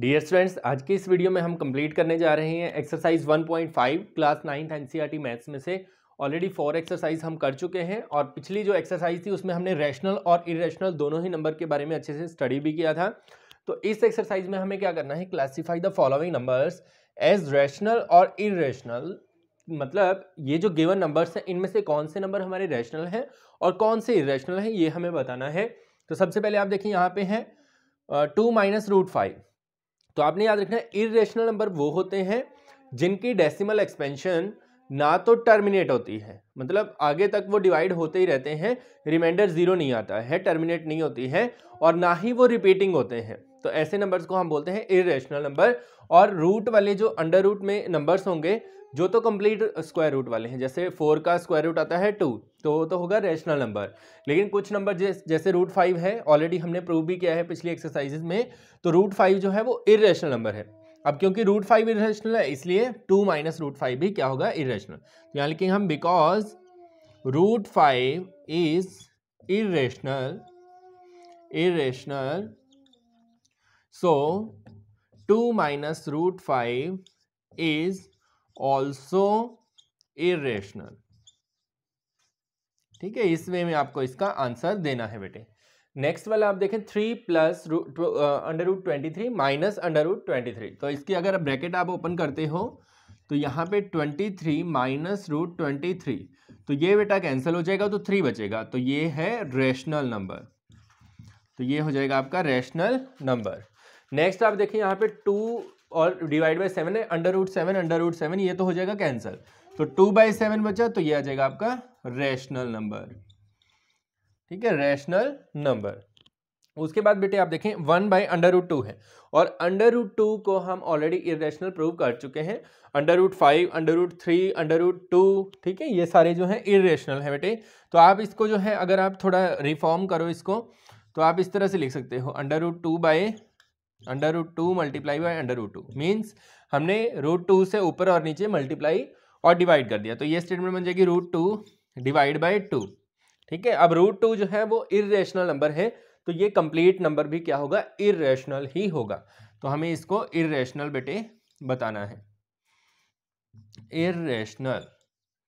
dear students आज के इस वीडियो में हम कंप्लीट करने जा रहे हैं exercise 1.5 class ninth NCERT maths में से ऑलरेडी फोर एक्सरसाइज हम कर चुके हैं और पिछली जो एक्सरसाइज थी उसमें हमने रैशनल और इरेशनल दोनों ही नंबर के बारे में अच्छे से स्टडी भी किया था तो इस एक्सरसाइज में हमें क्या करना है classify the following numbers as rational और इरेशनल मतलब ये जो गिवन नंबर्स हैं इनमें से कौन से नंबर हमारे रैशनल हैं और कौन से इरेशनल हैं ये हमें बताना है तो सबसे पहले आप देखिए यहाँ पे हैं टू माइनस रूट फाइव तो आपने याद रखना है इरेशनल नंबर वो होते हैं जिनकी डेसिमल एक्सपेंशन ना तो टर्मिनेट होती है मतलब आगे तक वो डिवाइड होते ही रहते हैं रिमाइंडर ज़ीरो नहीं आता है टर्मिनेट नहीं होती है और ना ही वो रिपीटिंग होते हैं तो ऐसे नंबर्स को हम बोलते हैं इरेशनल नंबर और रूट वाले जो अंडर रूट में नंबर्स होंगे जो तो कंप्लीट स्क्वायर रूट वाले हैं जैसे फोर का स्क्वायर रूट आता है टू तो वो तो होगा रैशनल नंबर लेकिन कुछ नंबर जैसे रूट फाइव है ऑलरेडी हमने प्रूव भी किया है पिछली एक्सरसाइजेज में तो रूट फाइव जो है वो इरेशनल नंबर है अब क्योंकि रूट फाइव इरेशनल है इसलिए टू माइनस रूट फाइव भी क्या होगा इरेशनल तो यहाँ लिखेंगे हम because root five is irrational irrational so two minus root five is also irrational ठीक है इस वे में आपको इसका आंसर देना है बेटे नेक्स्ट वाला आप देखें three plus under root twenty three minus under root twenty three तो इसकी अगर ब्रैकेट आप ओपन करते हो तो यहाँ पे twenty three minus root twenty three तो ये बेटा कैंसिल हो जाएगा तो थ्री बचेगा तो ये है रेशनल नंबर तो ये हो जाएगा आपका रेशनल नंबर नेक्स्ट आप देखें यहाँ पे टू और डिवाइड बाई सेवन है under root seven under root seven ये तो हो जाएगा कैंसल तो टू बाई सेवन बचा तो ये आ जाएगा आपका रैशनल नंबर ठीक है रैशनल नंबर उसके बाद बेटे आप देखें one by under root two है और अंडर रूट टू को हम ऑलरेडी इरेशनल प्रूव कर चुके हैं under root five under root three under root two ठीक है ये सारे जो हैं इरेशनल है बेटे तो आप इसको जो है अगर आप थोड़ा रिफॉर्म करो इसको तो आप इस तरह से लिख सकते हो under root two by under root two multiply by under root two means हमने रूट टू से ऊपर और नीचे मल्टीप्लाई और डिवाइड कर दिया तो ये स्टेटमेंट बन जाएगी root two divide by two ठीक है अब रूट टू जो है वो इरेशनल नंबर है तो ये कंप्लीट नंबर भी क्या होगा इरेशनल ही होगा तो हमें इसको इरेशनल बेटे बताना है इरेशनल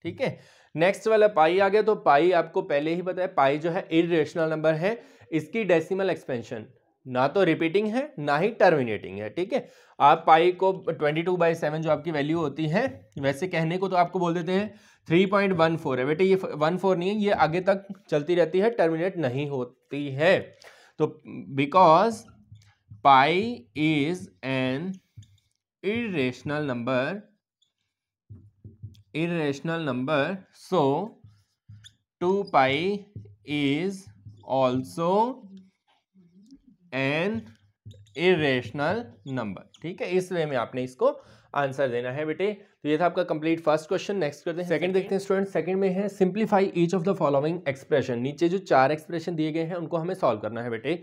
ठीक है नेक्स्ट वाला पाई आ गया तो पाई आपको पहले ही बताया पाई जो है इरेशनल नंबर है इसकी डेसिमल एक्सपेंशन ना तो रिपीटिंग है ना ही टर्मिनेटिंग है ठीक है आप पाई को 22 टू बाई सेवन जो आपकी वैल्यू होती है वैसे कहने को तो आपको बोल देते हैं 3.14 है बेटे ये 14 नहीं है ये आगे तक चलती रहती है टर्मिनेट नहीं होती है तो because pi is an irrational number irrational number so 2 pi is also an irrational number ठीक है इस वे में आपने इसको आंसर देना है बेटे तो ये था आपका कंप्लीट फर्स्ट क्वेश्चन नेक्स्ट करते हैं सेकंड देखते हैं स्टूडेंट सेकंड में है simplify each of the following expression नीचे जो चार एक्सप्रेशन दिए गए हैं उनको हमें सॉल्व करना है बेटे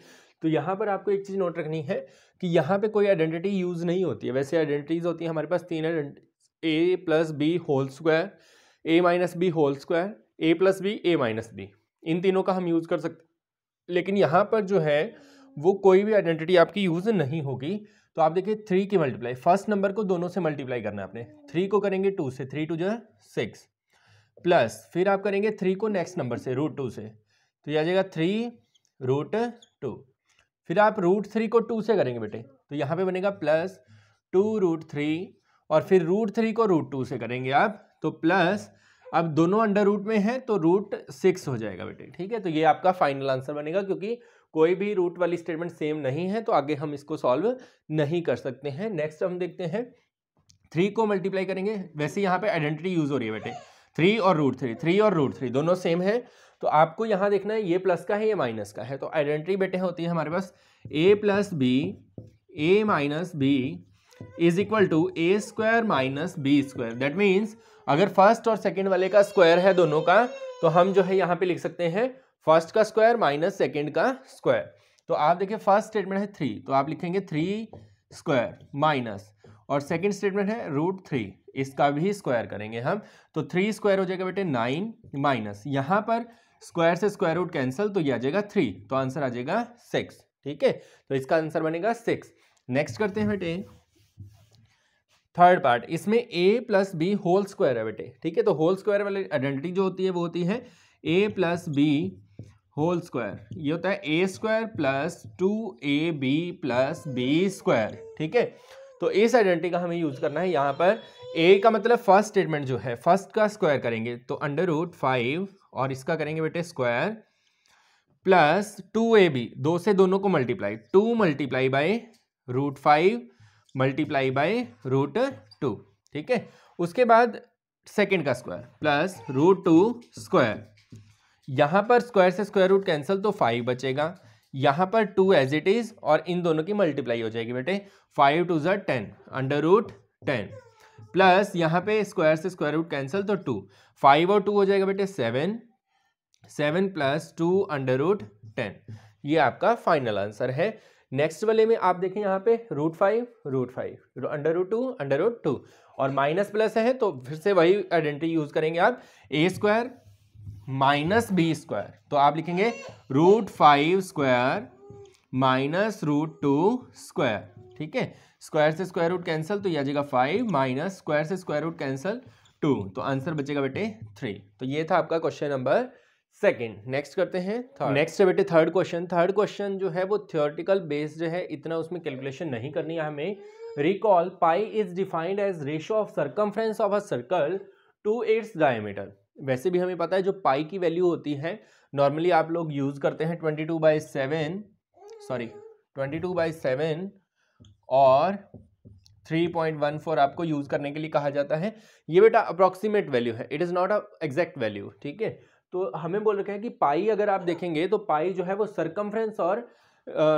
तो यहाँ पर आपको एक चीज़ नोट रखनी है कि यहाँ पे कोई आइडेंटिटी यूज़ नहीं होती है वैसे आइडेंटिटीज़ होती है हमारे पास तीन A plus B whole square A minus B whole square A plus B A minus B इन तीनों का हम यूज़ कर सकते लेकिन यहाँ पर जो है वो कोई भी आइडेंटिटी आपकी यूज़ नहीं होगी तो आप देखिए थ्री की मल्टीप्लाई फर्स्ट नंबर को दोनों से मल्टीप्लाई करना है आपने थ्री को करेंगे टू से थ्री टू जो है सिक्स प्लस फिर आप करेंगे थ्री को नेक्स्ट नंबर से रूट टू से तो ये आ जाएगा थ्री रूट टू फिर आप रूट थ्री को टू से करेंगे बेटे तो यहाँ पे बनेगा प्लस टू रूट थ्री और फिर रूट थ्री को रूट टू से करेंगे आप तो प्लस अब दोनों अंडर रूट में है तो रूट सिक्स हो जाएगा बेटे ठीक है तो ये आपका फाइनल आंसर बनेगा क्योंकि कोई भी रूट वाली स्टेटमेंट सेम नहीं है तो आगे हम इसको सॉल्व नहीं कर सकते हैं नेक्स्ट हम देखते हैं थ्री को मल्टीप्लाई करेंगे वैसे यहाँ पे आइडेंटिटी यूज हो रही है बेटे थ्री और रूट थ्री थ्री और रूट थ्री दोनों सेम है तो आपको यहाँ देखना है ये प्लस का है ये माइनस का है तो आइडेंटिटी बेटे होती है हमारे पास A plus B A minus B is equal to A square minus B square that means अगर फर्स्ट और सेकेंड वाले का स्क्वायर है दोनों का तो हम जो है यहाँ पे लिख सकते हैं फर्स्ट का स्क्वायर माइनस सेकेंड का स्क्वायर तो आप देखिए फर्स्ट स्टेटमेंट है थ्री तो आप लिखेंगे थ्री स्क्वायर माइनस और सेकेंड स्टेटमेंट है रूट थ्री इसका भी स्क्वायर करेंगे हम तो थ्री स्क्वायर हो जाएगा बेटे नाइन माइनस यहाँ पर स्क्वायर से स्क्वायर रूट कैंसिल तो ये आ जाएगा थ्री तो आंसर आ जाएगा सिक्स ठीक है तो इसका आंसर बनेगा सिक्स नेक्स्ट करते हैं बेटे थर्ड पार्ट इसमें A plus B whole square है बेटे ठीक है तो होल स्क्वायर वाली आइडेंटिटी जो होती है वो होती है A plus B whole square ये होता है A square plus two A B plus B square ठीक है तो इस आइडेंटिटी का हमें यूज़ करना है यहाँ पर ए का मतलब फर्स्ट स्टेटमेंट जो है फर्स्ट का स्क्वायर करेंगे तो अंडर रूट फाइव और इसका करेंगे बेटे square plus two A B दो से दोनों को multiply two multiply by root five multiply by root two ठीक है उसके बाद सेकेंड का square plus root two square यहाँ पर स्क्वायर से स्क्वायर रूट कैंसिल तो फाइव बचेगा यहाँ पर टू एज इट इज और इन दोनों की मल्टीप्लाई हो जाएगी बेटे फाइव टू जर ten under root ten plus यहाँ पे स्क्वायर से स्क्वायर रूट कैंसिल तो टू फाइव और टू हो जाएगा बेटे seven seven plus two under root ten ये आपका फाइनल आंसर है नेक्स्ट वाले में आप देखें यहाँ पे root five root five under root two under root two और माइनस प्लस है तो फिर से वही आइडेंटिटी यूज करेंगे आप A square minus B square तो आप लिखेंगे root five square minus root two square ठीक है स्क्वायर से स्क्वायर रूट कैंसिल तो यह आ जाएगा फाइव माइनस स्क्वायर से स्क्वायर रूट कैंसिल टू तो आंसर बचेगा बेटे थ्री तो ये था आपका क्वेश्चन नंबर सेकेंड नेक्स्ट करते हैं थर्ड नेक्स्ट बेटे थर्ड क्वेश्चन थर्ड क्वेश्चन जो है वो थियोरटिकल बेस्ड है इतना उसमें कैलकुलेशन नहीं करनी है हमें recall pi is defined as ratio of circumference of a circle to its diameter वैसे भी हमें पता है जो पाई की वैल्यू होती है नॉर्मली आप लोग यूज़ करते हैं twenty two by seven sorry twenty two by seven और थ्री पॉइंट वन फोर आपको यूज़ करने के लिए कहा जाता है ये बेटा अप्रॉक्सीमेट वैल्यू है it is not a exact value ठीक है तो हमें बोल रखा है कि पाई अगर आप देखेंगे तो पाई जो है वो सरकमफ्रेंस और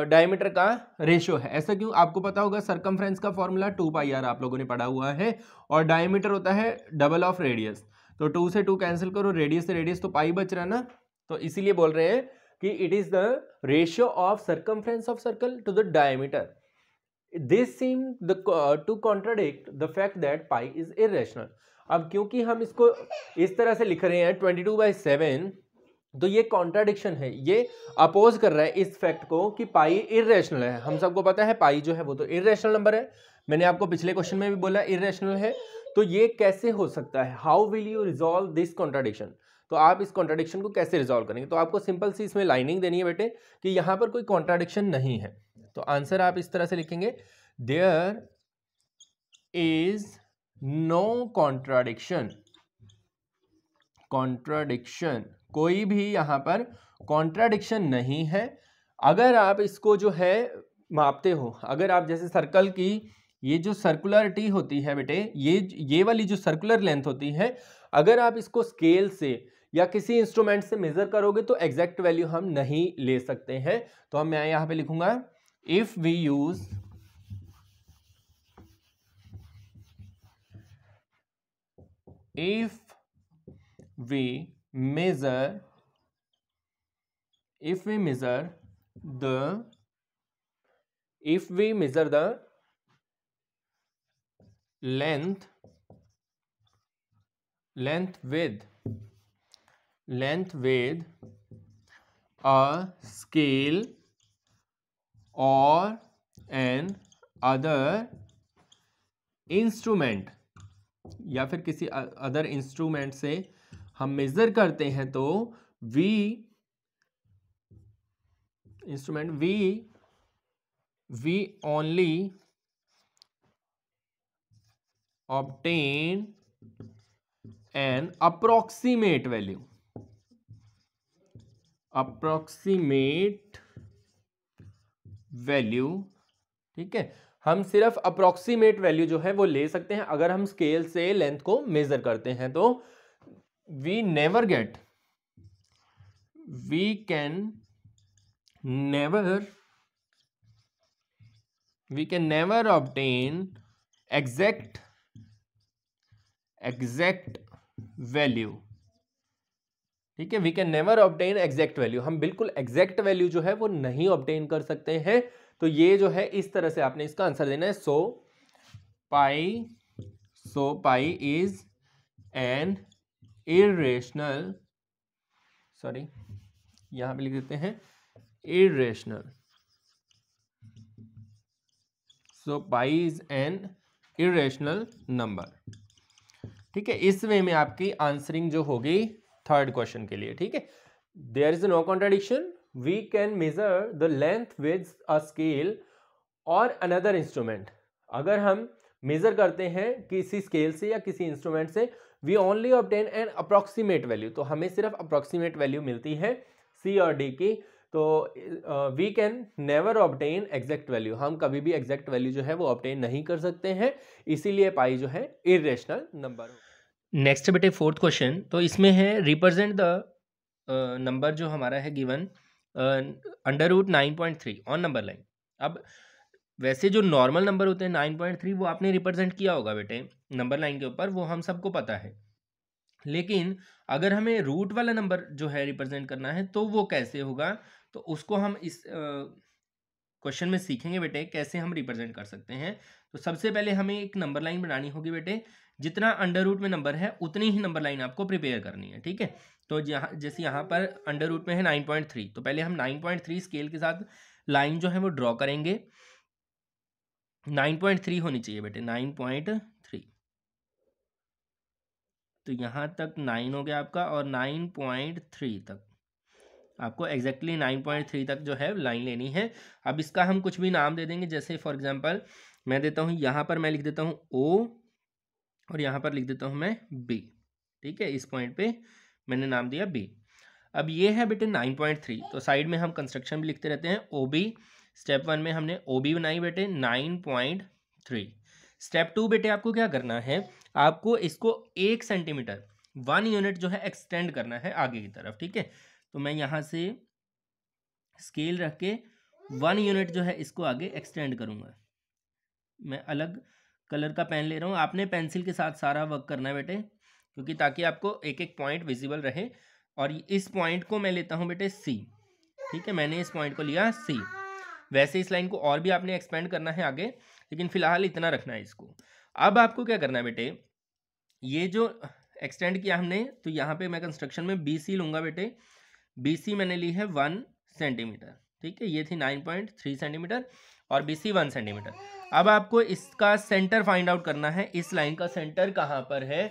डायमीटर uh, का रेशियो है ऐसा क्यों आपको पता होगा सरकमफ्रेंस का फॉर्मूला टू पाई आर आप लोगों ने पढ़ा हुआ है और डायमीटर होता है डबल ऑफ रेडियस तो टू से टू कैंसिल करो रेडियस से रेडियस तो पाई बच रहा ना तो इसीलिए बोल रहे हैं कि it is the ratio of circumference of circle to the diameter this seem the to contradict the fact that pi is irrational अब क्योंकि हम इसको इस तरह से लिख रहे हैं ट्वेंटी टू बाई सेवन तो ये कॉन्ट्राडिक्शन है ये अपोज कर रहा है इस फैक्ट को कि पाई इेशनल है हम सबको पता है पाई जो है वो तो इेशनल नंबर है मैंने आपको पिछले क्वेश्चन में भी बोला इेशनल है तो ये कैसे हो सकता है how will you resolve this contradiction तो आप इस कॉन्ट्राडिक्शन को कैसे रिजॉल्व करेंगे तो आपको सिंपल सी इसमें लाइनिंग देनी है बेटे कि यहाँ पर कोई कॉन्ट्राडिक्शन नहीं है तो आंसर आप इस तरह से लिखेंगे there is no contradiction contradiction कोई भी यहाँ पर कॉन्ट्राडिक्शन नहीं है अगर आप इसको जो है मापते हो अगर आप जैसे सर्कल की ये जो सर्कुलरिटी होती है बेटे ये ये वाली जो सर्कुलर लेंथ होती है अगर आप इसको स्केल से या किसी इंस्ट्रूमेंट से मेजर करोगे तो एग्जैक्ट वैल्यू हम नहीं ले सकते हैं तो हम मैं यहां पे लिखूंगा if we use if we measure if we measure the if we measure the length length with length with a scale or an other instrument या फिर किसी अदर इंस्ट्रूमेंट से हम मेजर करते हैं तो we instrument we we only obtain an approximate value approximate value ठीक है हम सिर्फ अप्रोक्सीमेट वैल्यू जो है वो ले सकते हैं अगर हम स्केल से लेंथ को मेजर करते हैं तो we never get we can never we can never obtain exact exact value ठीक है we can never obtain exact value हम बिल्कुल एग्जैक्ट वैल्यू जो है वो नहीं ऑबटेन कर सकते हैं तो ये जो है इस तरह से आपने इसका आंसर देना है so pi so pi is an irrational sorry यहां पे लिख देते हैं irrational so pi is an irrational number ठीक है इस वे में आपकी आंसरिंग जो होगी थर्ड क्वेश्चन के लिए ठीक है there is no contradiction we can measure the length with a scale और अनदर इंस्ट्रूमेंट अगर हम मेजर करते हैं किसी स्केल से या किसी इंस्ट्रूमेंट से we only obtain an approximate value तो हमें सिर्फ अप्रोक्सीमेट वैल्यू मिलती है सी और डी की तो we can never obtain exact value हम कभी भी एग्जैक्ट वैल्यू जो है वो ऑबटेन नहीं कर सकते हैं इसीलिए पाई जो है इरेशनल नंबर नेक्स्ट बेटे फोर्थ क्वेश्चन तो इसमें है रिप्रेजेंट द नंबर जो हमारा है given under root nine point three on number line अब वैसे जो नॉर्मल नंबर होते हैं नाइन पॉइंट थ्री वो आपने रिप्रेजेंट किया होगा बेटे नंबर लाइन के ऊपर वो हम सबको पता है लेकिन अगर हमें रूट वाला नंबर जो है रिप्रेजेंट करना है तो वो कैसे होगा तो उसको हम इस क्वेश्चन में सीखेंगे बेटे कैसे हम रिप्रेजेंट कर सकते हैं तो सबसे पहले हमें एक नंबर लाइन बनानी होगी बेटे जितना अंडर रूट में नंबर है उतनी ही नंबर लाइन आपको प्रिपेयर करनी है ठीक है तो जहाँ जैसे यहाँ पर अंडर रूट में है नाइन पॉइंट थ्री तो पहले हम नाइन पॉइंट थ्री स्केल के साथ लाइन जो है वो ड्रॉ करेंगे नाइन पॉइंट थ्री होनी चाहिए बेटे नाइन पॉइंट थ्री तो यहाँ तक नाइन हो गया आपका और नाइन पॉइंट थ्री तक आपको एग्जैक्टली नाइन पॉइंट थ्री तक जो है लाइन लेनी है अब इसका हम कुछ भी नाम दे देंगे जैसे फॉर एग्जाम्पल मैं देता हूँ यहाँ पर मैं लिख देता हूँ ओ और यहाँ पर लिख देता हूँ मैं बी ठीक है इस पॉइंट पे मैंने नाम दिया बी अब ये है बेटे नाइन पॉइंट थ्री तो साइड में हम कंस्ट्रक्शन भी लिखते रहते हैं ओ बी स्टेप वन में हमने ओ बी बनाई बेटे nine point three step two बेटे आपको क्या करना है आपको इसको एक सेंटीमीटर वन यूनिट जो है एक्सटेंड करना है आगे की तरफ ठीक है तो मैं यहाँ से स्केल रख के वन यूनिट जो है इसको आगे एक्सटेंड करूँगा मैं अलग कलर का पेन ले रहा हूँ आपने पेंसिल के साथ सारा वर्क करना है बेटे क्योंकि ताकि आपको एक एक पॉइंट विजिबल रहे और इस पॉइंट को मैं लेता हूँ बेटे सी ठीक है मैंने इस पॉइंट को लिया सी वैसे इस लाइन को और भी आपने एक्सपेंड करना है आगे लेकिन फिलहाल इतना रखना है इसको अब आपको क्या करना है बेटे ये जो एक्सटेंड किया हमने तो यहाँ पे मैं कंस्ट्रक्शन में बी सी लूँगा बेटे बी सी मैंने ली है वन सेंटीमीटर ठीक है ये थी नाइन पॉइंट थ्री सेंटीमीटर और बी सी वन सेंटीमीटर अब आपको इसका सेंटर फाइंड आउट करना है इस लाइन का सेंटर कहाँ पर है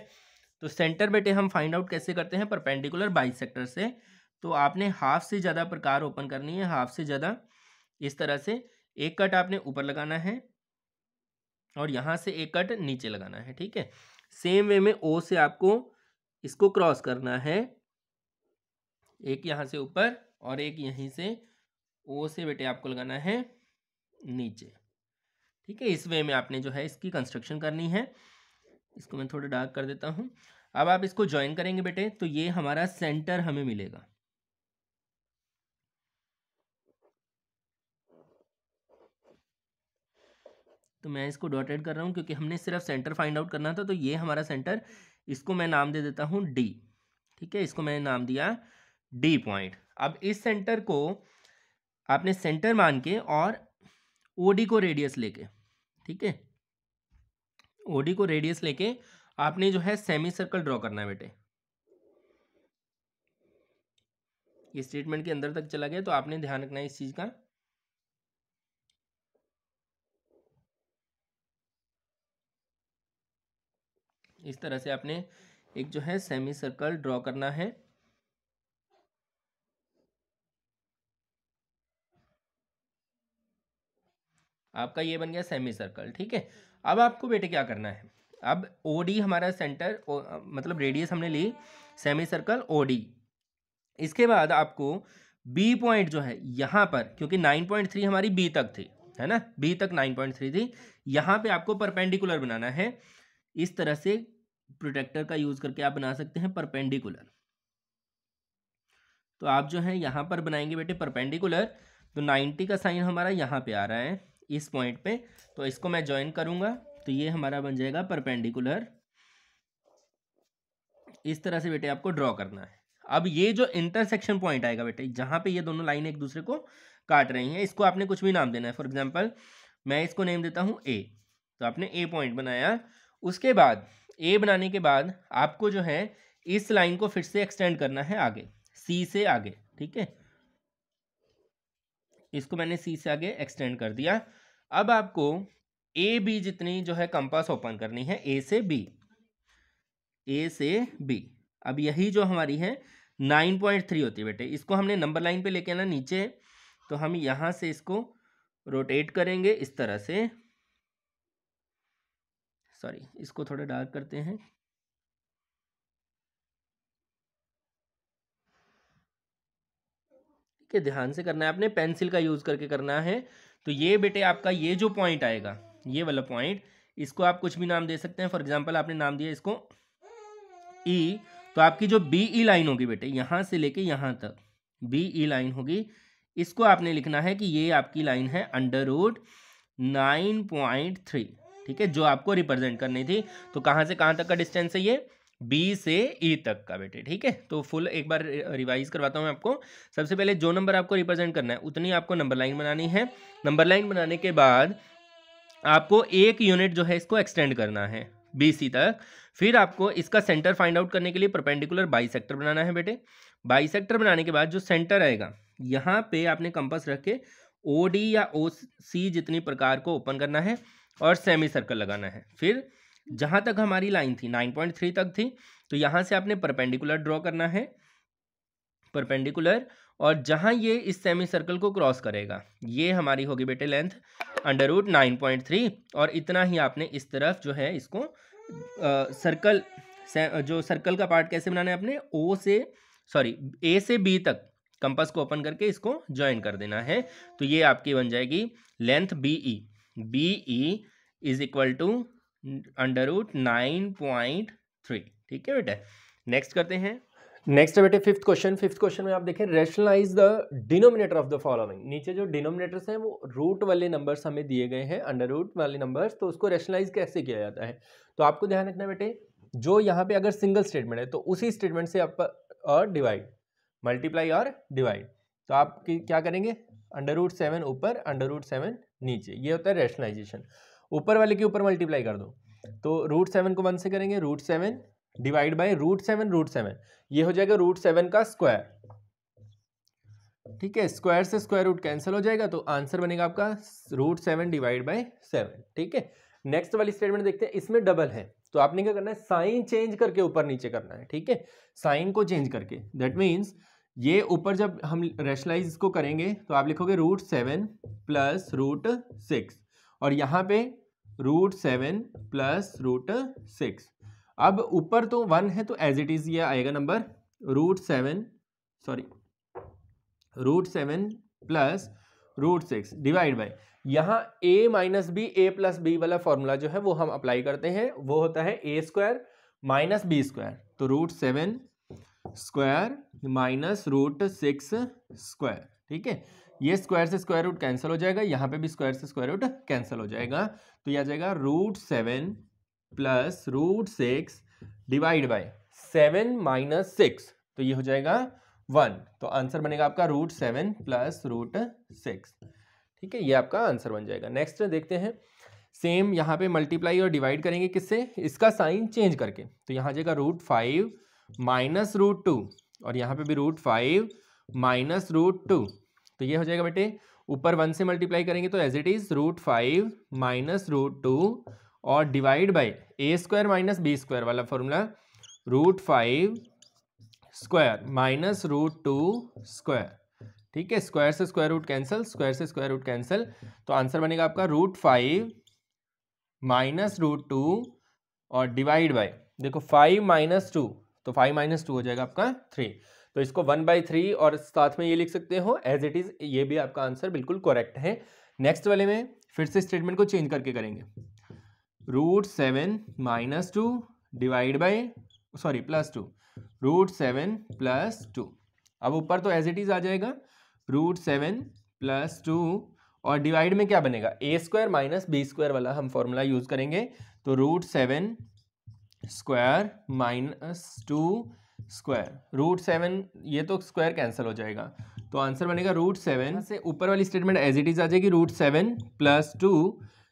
तो सेंटर बेटे हम फाइंड आउट कैसे करते हैं परपेंडिकुलर सेक्टर से तो आपने हाफ से ज़्यादा प्रकार ओपन करनी है हाफ से ज़्यादा इस तरह से एक कट आपने ऊपर लगाना है और यहाँ से एक कट नीचे लगाना है ठीक है सेम वे में ओ से आपको इसको क्रॉस करना है एक यहाँ से ऊपर और एक यहीं से ओ से बेटे आपको लगाना है नीचे ठीक है इस वे में आपने जो है इसकी कंस्ट्रक्शन करनी है इसको मैं थोड़ा डार्क कर देता हूँ अब आप इसको ज्वाइन करेंगे बेटे तो ये हमारा सेंटर हमें मिलेगा तो मैं इसको डॉटेड कर रहा हूँ क्योंकि हमने सिर्फ सेंटर फाइंड आउट करना था तो ये हमारा सेंटर इसको मैं नाम दे देता हूँ डी ठीक है इसको मैंने नाम दिया डी पॉइंट अब इस सेंटर को आपने सेंटर मान के और ओडी को रेडियस लेके ठीक है ओडी को रेडियस लेके आपने जो है सेमी सर्कल ड्रॉ करना है बेटे ये स्टेटमेंट के अंदर तक चला गया तो आपने ध्यान रखना है इस चीज़ का इस तरह से आपने एक जो है सेमी सर्कल ड्रॉ करना है आपका ये बन गया सेमी सर्कल ठीक है अब आपको बेटे क्या करना है अब ओ डी हमारा सेंटर ओ, मतलब रेडियस हमने ली सेमी सर्कल ओ डी इसके बाद आपको बी पॉइंट जो है यहाँ पर क्योंकि नाइन पॉइंट थ्री हमारी बी तक थी है ना बी तक नाइन पॉइंट थ्री थी यहाँ पे आपको परपेंडिकुलर बनाना है इस तरह से प्रोटेक्टर का यूज़ करके आप बना सकते हैं परपेंडिकुलर तो आप जो है यहाँ पर बनाएंगे बेटे परपेंडिकुलर तो नाइन्टी का साइन हमारा यहाँ पे आ रहा है इस पॉइंट पे तो इसको मैं ज्वाइन करूंगा तो ये हमारा बन जाएगा परपेंडिकुलर इस तरह से बेटे आपको ड्रॉ करना है अब ये जो इंटरसेक्शन पॉइंट आएगा बेटे जहां पे ये दोनों लाइन एक दूसरे को काट रही हैं इसको आपने कुछ भी नाम देना है फॉर एग्जाम्पल मैं इसको नेम देता हूँ ए तो आपने ए पॉइंट बनाया उसके बाद ए बनाने के बाद आपको जो है इस लाइन को फिर से एक्सटेंड करना है आगे सी से आगे ठीक है इसको मैंने सी से आगे एक्सटेंड कर दिया अब आपको ए बी जितनी जो है कंपास ओपन करनी है ए से बी ए से बी अब यही जो हमारी है नाइन पॉइंट थ्री होती है बेटे इसको हमने नंबर लाइन पे लेके आना नीचे तो हम यहाँ से इसको रोटेट करेंगे इस तरह से सॉरी इसको थोड़ा डार्क करते हैं ठीक है ध्यान से करना है आपने पेंसिल का यूज़ करके करना है तो ये बेटे आपका ये जो पॉइंट आएगा ये वाला पॉइंट इसको आप कुछ भी नाम दे सकते हैं फॉर एग्जाम्पल आपने नाम दिया इसको ई e, तो आपकी जो बी ई e लाइन होगी बेटे यहाँ से लेके यहाँ तक बी ई e लाइन होगी इसको आपने लिखना है कि ये आपकी लाइन है under root nine point three ठीक है जो आपको रिप्रेजेंट करनी थी तो कहाँ से कहाँ तक का डिस्टेंस है ये बी से ई e तक का बेटे ठीक है तो फुल एक बार रिवाइज करवाता हूँ आपको सबसे पहले जो नंबर आपको रिप्रेजेंट करना है उतनी आपको नंबर लाइन बनानी है नंबर लाइन बनाने के बाद आपको एक यूनिट जो है इसको एक्सटेंड करना है बी सी तक फिर आपको इसका सेंटर फाइंड आउट करने के लिए परपेंडिकुलर बाई बनाना है बेटे बाई बनाने के बाद जो सेंटर आएगा यहाँ पे आपने कंपस रख के ओ डी या ओ सी जितनी प्रकार को ओपन करना है और सेमी सर्कल लगाना है फिर जहाँ तक हमारी लाइन थी नाइन पॉइंट थ्री तक थी तो यहाँ से आपने परपेंडिकुलर ड्रॉ करना है परपेंडिकुलर और जहाँ ये इस सेमी सर्कल को क्रॉस करेगा ये हमारी होगी बेटे length under root nine point three और इतना ही आपने इस तरफ जो है इसको आ, सर्कल जो सर्कल का पार्ट कैसे बनाना है आपने ओ से सॉरी ए से बी तक कंपस को ओपन करके इसको ज्वाइन कर देना है तो ये आपकी बन जाएगी length B E B E is equal to under root nine point three ठीक है बेटा नेक्स्ट करते हैं नेक्स्ट है बेटे फिफ्थ क्वेश्चन फिफ्थ क्वेश्चन में आप देखें rationalise the denominator of the following नीचे जो डिनोमिनेटर्स हैं वो रूट वाले नंबर्स हमें दिए गए हैं अंडर रूट वाले नंबर्स तो उसको रेशनलाइज कैसे किया जाता है तो आपको ध्यान रखना बेटे जो यहाँ पे अगर सिंगल स्टेटमेंट है तो उसी स्टेटमेंट से आप और डिवाइड मल्टीप्लाई और डिवाइड तो आप क्या करेंगे अंडर रूट सेवन ऊपर अंडर रूट सेवन नीचे ये होता है रेशनलाइजेशन ऊपर वाले के ऊपर मल्टीप्लाई कर दो तो रूट सेवन को वन से करेंगे root seven divide by root seven root seven ये हो जाएगा रूट सेवन का स्क्वायर ठीक है स्क्वायर से स्क्वायर रूट कैंसिल हो जाएगा तो आंसर बनेगा आपका root seven divide by seven ठीक है नेक्स्ट वाली स्टेटमेंट देखते हैं इसमें डबल है तो आपने क्या करना है साइन चेंज करके ऊपर नीचे करना है ठीक है साइन को चेंज करके दैट मीन्स ये ऊपर जब हम रेशलाइज को करेंगे तो आप लिखोगे root seven plus root six और यहाँ पे root seven plus root six अब ऊपर तो वन है तो एज इट इज़ ये आएगा number root seven sorry root seven plus root six divide by यहाँ A minus B A plus B वाला फॉर्मूला जो है वो हम अप्लाई करते हैं वो होता है A square minus B square तो root seven square minus root six square ठीक है ये स्क्वायर से स्क्वायर रूट कैंसिल हो जाएगा यहाँ पे भी स्क्वायर से स्क्वायर रूट कैंसिल हो जाएगा तो यह आ जाएगा root seven plus root six divide by seven minus six तो ये हो जाएगा वन तो आंसर बनेगा आपका root seven plus root six ठीक है ये आपका आंसर बन जाएगा नेक्स्ट देखते हैं सेम यहाँ पे मल्टीप्लाई और डिवाइड करेंगे किससे इसका साइन चेंज करके तो यहाँ जाएगा root five minus root two और यहाँ पे भी root five minus root two तो ये हो जाएगा बेटे ऊपर वन से मल्टीप्लाई करेंगे तो as it is root five minus root two और divide by A square minus B square वाला formula root five square minus root two square ठीक है स्क्वायर से स्क्वायर रूट कैंसिल स्क्वायर से स्क्वायर रूट कैंसिल तो answer बनेगा आपका root five minus root two और डिवाइड बाई देखो फाइव माइनस टू तो फाइव माइनस टू हो जाएगा आपका थ्री तो इसको वन बाई थ्री और साथ में ये लिख सकते हो एज इट इज़ ये भी आपका आंसर बिल्कुल करेक्ट है नेक्स्ट वाले में फिर से स्टेटमेंट को चेंज करके करेंगे root seven minus two divide by sorry plus two root seven plus two अब ऊपर तो एज इट इज़ आ जाएगा रूट सेवन प्लस टू और डिवाइड में क्या बनेगा A square minus B square वाला हम फॉर्मूला यूज़ करेंगे तो root seven square minus two square root seven ये तो स्क्वायर कैंसिल हो जाएगा तो आंसर बनेगा रूट सेवन हाँ से ऊपर वाली स्टेटमेंट एज इट इज आ जाएगी root seven plus two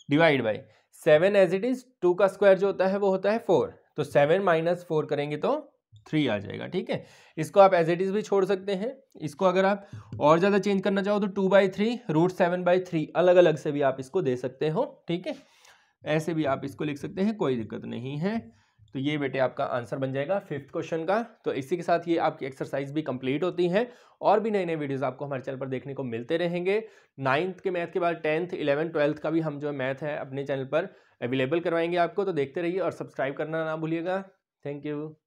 divide by seven as it is two का स्क्वायर जो होता है वो होता है फोर तो सेवन माइनस फोर करेंगे तो थ्री आ जाएगा ठीक है इसको आप एज इट इज़ भी छोड़ सकते हैं इसको अगर आप और ज़्यादा चेंज करना चाहो तो two by three root seven by three अलग अलग से भी आप इसको दे सकते हो ठीक है ऐसे भी आप इसको लिख सकते हैं कोई दिक्कत नहीं है तो ये बेटे आपका आंसर बन जाएगा फिफ्थ क्वेश्चन का तो इसी के साथ ये आपकी एक्सरसाइज भी कंप्लीट होती है और भी नए नए वीडियोस आपको हमारे चैनल पर देखने को मिलते रहेंगे नाइन्थ के मैथ के बाद टेंथ इलेवन ट्वेल्थ का भी हम जो मैथ है अपने चैनल पर अवेलेबल करवाएंगे आपको तो देखते रहिए और सब्सक्राइब करना ना भूलिएगा थैंक यू